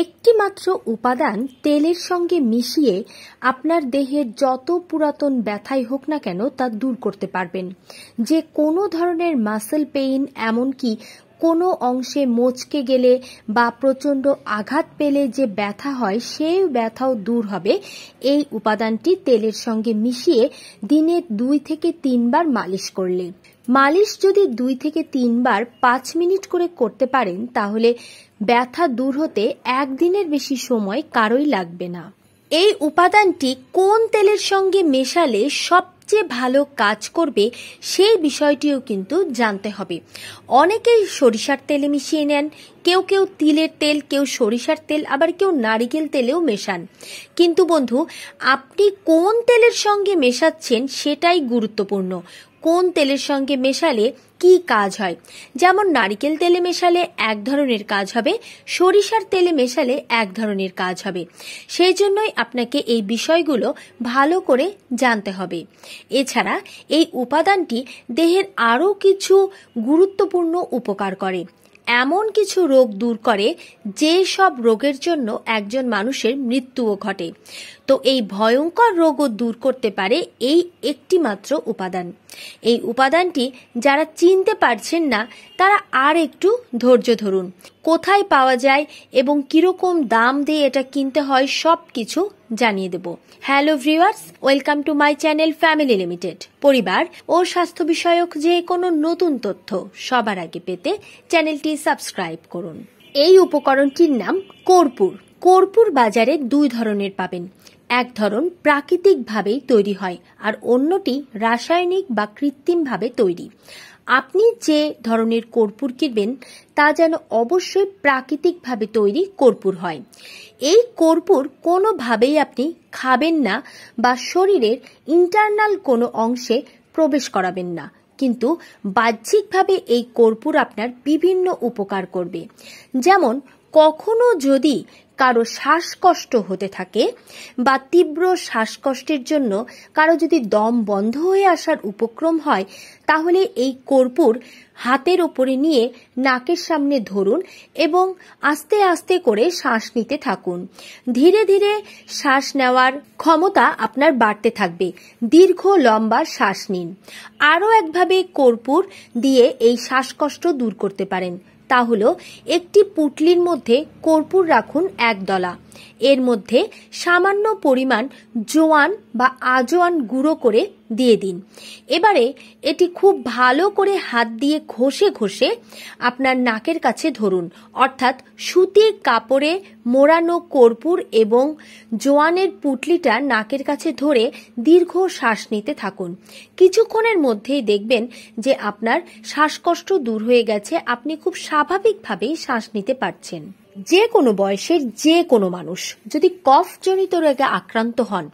একটি মাত্র উপাদান তেলের সঙ্গে মিশিয়ে আপনার দেহের যত পুরাতন ব্যথাই হোক না কেন তা দূর করতে পারবেন যে কোনো ধরনের মাসেল পেইন এমনকি কোনো অংশে মচকে গেলে বা প্রচণ্ড আঘাত পেলে যে ব্যথা হয় সেই ব্যথাও দূর হবে এই উপাদানটি তেলের সঙ্গে মিশিয়ে দিনে দুই থেকে তিনবার মালিশ করলে মালিশ যদি দুই থেকে তিনবার পাঁচ মিনিট করে করতে পারেন তাহলে ব্যথা দূর হতে একদিনের বেশি সময় কারোই লাগবে না এই উপাদানটি কোন তেলের সঙ্গে মেশালে সবচেয়ে ভালো কাজ করবে সেই বিষয়টিও কিন্তু জানতে হবে অনেকেই সরিষার তেলে মিশিয়ে নেন কেউ কেউ তিলের তেল কেউ সরিষার তেল আবার কেউ নারিকেল তেলেও মেশান কিন্তু বন্ধু আপনি কোন তেলের সঙ্গে মেশাচ্ছেন সেটাই গুরুত্বপূর্ণ কোন তেলের সঙ্গে মেশালে কি কাজ হয় যেমন নারিকেল তেলে মেশালে এক ধরনের কাজ হবে সরিষার তেলে মেশালে এক ধরনের কাজ হবে সেই জন্যই আপনাকে এই বিষয়গুলো ভালো করে জানতে হবে এছাড়া এই উপাদানটি দেহের আরও কিছু গুরুত্বপূর্ণ উপকার করে এমন কিছু রোগ দূর করে যে সব রোগের জন্য একজন মানুষের মৃত্যুও ঘটে তো এই ভয়ঙ্কর রোগও দূর করতে পারে এই একটি মাত্র উপাদান এই উপাদানটি যারা চিনতে পারছেন না তারা আর একটু ধৈর্য ধরুন কোথায় পাওয়া যায় এবং কীরকম দাম দিয়ে এটা কিনতে হয় সব কিছু জানিয়ে দেব hello viewers welcome to my channel family limited পরিবার ও স্বাস্থ্য বিষয়ক যে কোনো নতুন তথ্য সবার আগে পেতে চ্যানেলটি সাবস্ক্রাইব করুন এই উপকরণটির নাম কর্পূর কর্পূর বাজারে দুই ধরনের পাবেন এক ধরন প্রাকৃতিকভাবেই তৈরি হয় আর অন্যটি রাসায়নিক বা কৃত্রিমভাবে তৈরি আপনি যে ধরনের কর্পূর কিনবেন তা যেন অবশ্যই প্রাকৃতিকভাবে তৈরি কর্পূর হয় এই কর্পূর কোনোভাবেই আপনি খাবেন না বা শরীরের ইন্টারনাল কোনো অংশে প্রবেশ করাবেন না কিন্তু বাহ্যিকভাবে এই কর্পূর আপনার বিভিন্ন উপকার করবে যেমন কখনো যদি কারো শ্বাসকষ্ট হতে থাকে বা তীব্র শ্বাসকষ্টের জন্য কারো যদি দম বন্ধ হয়ে আসার উপক্রম হয় তাহলে এই কর্পূর হাতের ওপরে নিয়ে নাকের সামনে ধরুন এবং আস্তে আস্তে করে শ্বাস নিতে থাকুন ধীরে ধীরে শ্বাস নেওয়ার ক্ষমতা আপনার বাড়তে থাকবে দীর্ঘ লম্বা শ্বাস নিন আরও একভাবে কর্পূর দিয়ে এই শ্বাসকষ্ট দূর করতে পারেন তা হল একটি পুটলির মধ্যে কর্পূর রাখুন এক দলা এর মধ্যে সামান্য পরিমাণ জোয়ান বা আজোয়ান গুঁড়ো করে দিয়ে দিন এবারে এটি খুব ভালো করে হাত দিয়ে ঘষে ঘষে আপনার নাকের কাছে ধরুন অর্থাৎ সুতির কাপড়ে মোড়ানো কর্পূর এবং জোয়ানের পুটলিটা নাকের কাছে ধরে দীর্ঘ শ্বাস নিতে থাকুন কিছুক্ষণের মধ্যেই দেখবেন যে আপনার শ্বাসকষ্ট দূর হয়ে গেছে আপনি খুব স্বাভাবিকভাবেই শ্বাস নিতে পারছেন যে কোনো বয়সের যে কোনো মানুষ যদি কফজনিত রোগে আক্রান্ত হন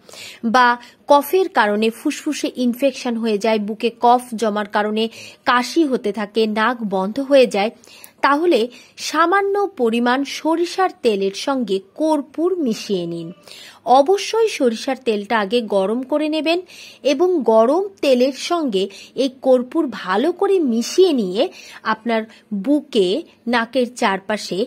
বা কফের কারণে ফুসফুসে ইনফেকশন হয়ে যায় বুকে কফ জমার কারণে কাশি হতে থাকে নাক বন্ধ হয়ে যায় তাহলে সামান্য পরিমাণ সরিষার তেলের সঙ্গে কর্পূর মিশিয়ে নিন অবশ্যই সরিষার তেলটা আগে গরম করে নেবেন এবং গরম তেলের সঙ্গে এই কর্পূর ভালো করে মিশিয়ে নিয়ে আপনার বুকে নাকের চারপাশে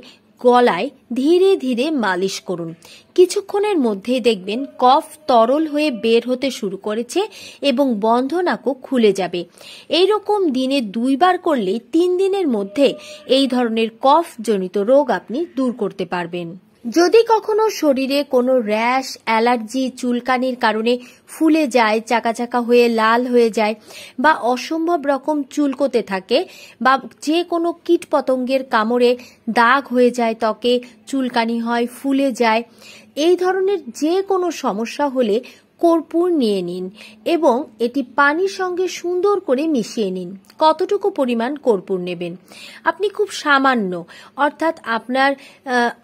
গলায় ধীরে ধীরে মালিশ করুন কিছুক্ষণের মধ্যেই দেখবেন কফ তরল হয়ে বের হতে শুরু করেছে এবং বন্ধ নাকও খুলে যাবে এই রকম দিনে দুইবার করলেই তিন দিনের মধ্যে এই ধরনের কফ জনিত রোগ আপনি দূর করতে পারবেন যদি কখনো শরীরে কোনো র্যাশ অ্যালার্জি চুলকানির কারণে ফুলে যায় চাকাচাকা হয়ে লাল হয়ে যায় বা অসম্ভব রকম চুলকোতে থাকে বা যে কোনো কীট পতঙ্গের কামড়ে দাগ হয়ে যায় ত্বকে চুলকানি হয় ফুলে যায় এই ধরনের যে কোনো সমস্যা হলে কর্পূর নিয়ে নিন এবং এটি পানির সঙ্গে সুন্দর করে মিশিয়ে নিন কতটুকু পরিমাণ কর্পূর নেবেন আপনি খুব সামান্য অর্থাৎ আপনার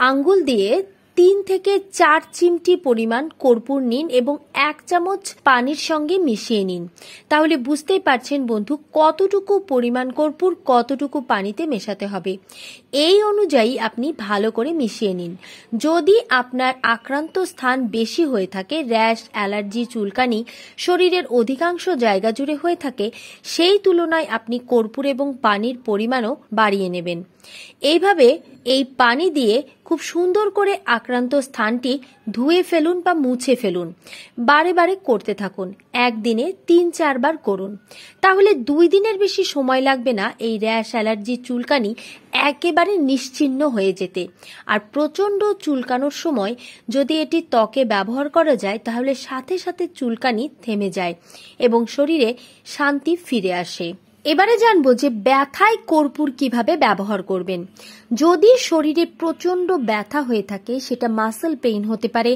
আঙ্গুল দিয়ে তিন থেকে চার চিমটি পরিমাণ কর্পূর নিন এবং এক চামচ পানির সঙ্গে মিশিয়ে নিন তাহলে বুঝতেই পারছেন বন্ধু কতটুকু পরিমাণ কর্পূর কতটুকু পানিতে মেশাতে হবে এই অনুযায়ী আপনি ভালো করে মিশিয়ে নিন যদি আপনার আক্রান্ত স্থান বেশি হয়ে থাকে র্যাশ অ্যালার্জি চুলকানি শরীরের অধিকাংশ জায়গা জুড়ে হয়ে থাকে সেই তুলনায় আপনি কর্পূর এবং পানির পরিমাণও বাড়িয়ে নেবেন এইভাবে এই পানি দিয়ে খুব সুন্দর করে আক্রান্ত স্থানটি ধুয়ে ফেলুন বা মুছে ফেলুন বারে বারে করতে থাকুন একদিনে তিন চারবার করুন তাহলে দুই দিনের বেশি সময় লাগবে না এই র্যাশ অ্যালার্জি চুলকানি একেবারে নিশ্চিন্ন হয়ে যেতে আর প্রচণ্ড চুলকানোর সময় যদি এটি ত্বকে ব্যবহার করা যায় তাহলে সাথে সাথে চুলকানি থেমে যায় এবং শরীরে শান্তি ফিরে আসে এবারে জানবো যে ব্যথায় কর্পূর কিভাবে ব্যবহার করবেন যদি শরীরে প্রচণ্ড ব্যথা হয়ে থাকে সেটা মাসেল পেইন হতে পারে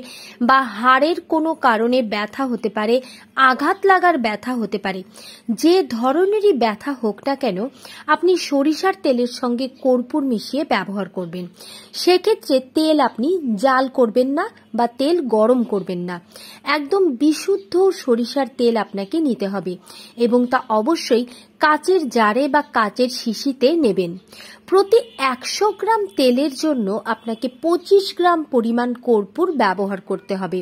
বা হাড়ের কোনো কারণে ব্যথা হতে পারে আঘাত লাগার ব্যথা হতে পারে যে ধরনেরই ব্যথা হোক না কেন আপনি সরিষার তেলের সঙ্গে কর্পূর মিশিয়ে ব্যবহার করবেন সেক্ষেত্রে তেল আপনি জাল করবেন না বা তেল গরম করবেন না একদম বিশুদ্ধ সরিষার তেল আপনাকে নিতে হবে এবং তা অবশ্যই কাচের জারে বা কাচের শিশিতে নেবেন প্রতি একশো গ্রাম তেলের জন্য আপনাকে পঁচিশ গ্রাম পরিমাণ কর্পূর ব্যবহার করতে হবে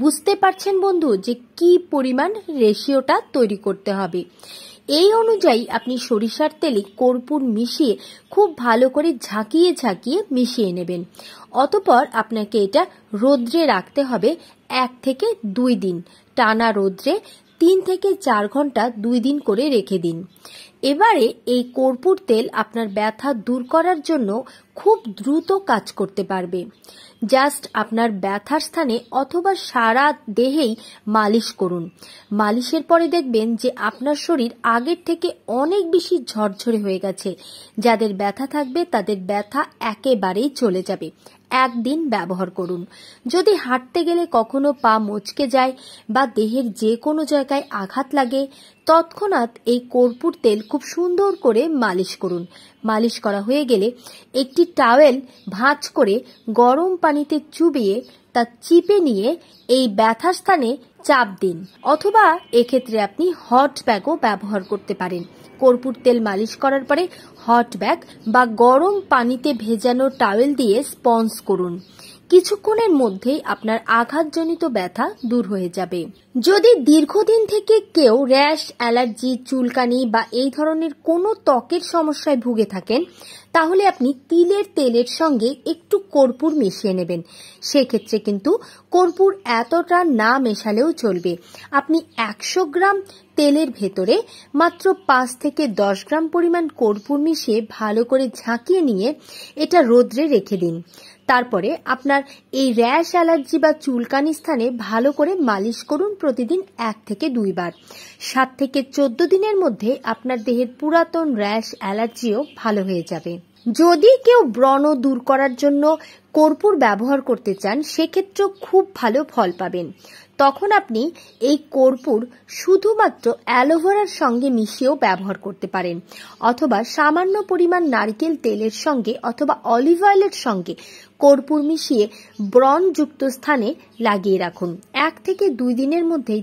বুঝতে পারছেন বন্ধু যে কি পরিমাণ রেশিওটা তৈরি করতে হবে এই অনুযায়ী আপনি সরিষার তেলে কর্পূর মিশিয়ে খুব ভালো করে ঝাঁকিয়ে ঝাঁকিয়ে মিশিয়ে নেবেন অতপর আপনাকে এটা রোদ্রে রাখতে হবে এক থেকে দুই দিন টানা রোদ্রে তিন থেকে চার ঘন্টা দুই দিন করে রেখে দিন এবারে এই কর্পূর তেল আপনার ব্যথা দূর করার জন্য খুব দ্রুত কাজ করতে পারবে জাস্ট আপনার ব্যথার স্থানে অথবা সারা দেহেই মালিশ করুন মালিশের পরে দেখবেন যে আপনার শরীর আগের থেকে অনেক বেশি ঝরঝরে হয়ে গেছে যাদের ব্যথা থাকবে তাদের ব্যথা একেবারেই চলে যাবে একদিন ব্যবহার করুন যদি হাঁটতে গেলে কখনো পা মচকে যায় বা দেহের যে কোনো জায়গায় আঘাত লাগে তৎক্ষণাৎ এই কর্পূর তেল খুব সুন্দর করে মালিশ করুন মালিশ করা হয়ে গেলে একটি টাওয়েল ভাঁজ করে গরম পানিতে চুবিয়ে তা চিপে নিয়ে এই ব্যথা স্থানে চাপ দিন অথবা এক্ষেত্রে আপনি হট ব্যাগও ব্যবহার করতে পারেন কর্পূর তেল মালিশ করার পরে হট ব্যাগ বা গরম পানিতে ভেজানো টাওয়েল দিয়ে স্পঞ্জ করুন কিছুক্ষণের মধ্যেই আপনার আঘাতজনিত ব্যথা দূর হয়ে যাবে যদি দীর্ঘদিন থেকে কেউ র্যাশ অ্যালার্জি চুলকানি বা এই ধরনের কোনো ত্বকের সমস্যায় ভুগে থাকেন তাহলে আপনি তিলের তেলের সঙ্গে একটু কর্পূর মিশিয়ে নেবেন সেক্ষেত্রে কিন্তু কর্পূর এতটা না মেশালেও চলবে আপনি একশো গ্রাম তেলের ভেতরে মাত্র পাঁচ থেকে দশ গ্রাম পরিমাণ কর্পূর মিশিয়ে ভালো করে ঝাঁকিয়ে নিয়ে এটা রোদ্রে রেখে দিন তারপরে আপনার এই র্যাশ অ্যালার্জি বা চুলকানি স্থানে ভালো করে মালিশ করুন প্রতিদিন এক থেকে দুইবার সাত থেকে চোদ্দ দিনের মধ্যে আপনার দেহের পুরাতন র্যাশ অ্যালার্জিও ভালো হয়ে যাবে যদি কেউ ব্রণ দূর করার জন্য কর্পূর ব্যবহার করতে চান সেক্ষেত্রেও খুব ভালো ফল পাবেন তখন আপনি এই কর্পূর শুধুমাত্র অ্যালোভেরার সঙ্গে মিশিয়েও ব্যবহার করতে পারেন অথবা সামান্য পরিমাণ নারকেল তেলের সঙ্গে অথবা অলিভ অয়েলের সঙ্গে কর্পূর মিশিয়ে ব্রণযুক্ত স্থানে লাগিয়ে রাখুন এক থেকে দুই দিনের মধ্যেই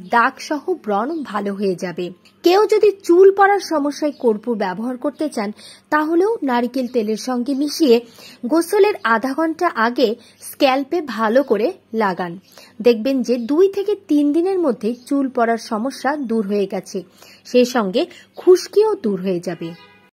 সহ ব্রণ ভালো হয়ে যাবে কেউ যদি চুল পড়ার সমস্যায় কর্পূর ব্যবহার করতে চান তাহলেও নারিকেল তেলের সঙ্গে মিশিয়ে গোসলের আধা ঘন্টা আগে স্ক্যাল্পে ভালো করে লাগান দেখবেন যে দুই থেকে তিন দিনের মধ্যে চুল পড়ার সমস্যা দূর হয়ে গেছে সেই সঙ্গে খুশকিও দূর হয়ে যাবে